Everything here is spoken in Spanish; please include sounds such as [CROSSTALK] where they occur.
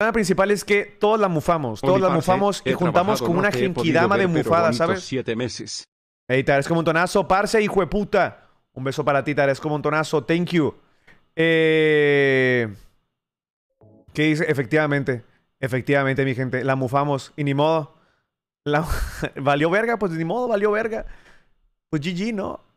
La principal es que todos la mufamos, todos la mufamos y juntamos como una jinkidama de mufadas, ¿sabes? Siete meses. Ey, como Montonazo, parce, hijo de puta. Un beso para ti, un Montonazo, thank you. Eh, ¿Qué dice? Efectivamente, efectivamente, mi gente, la mufamos y ni modo. [LAUGHS] valió verga, pues ni modo, valió verga. Pues GG, ¿no?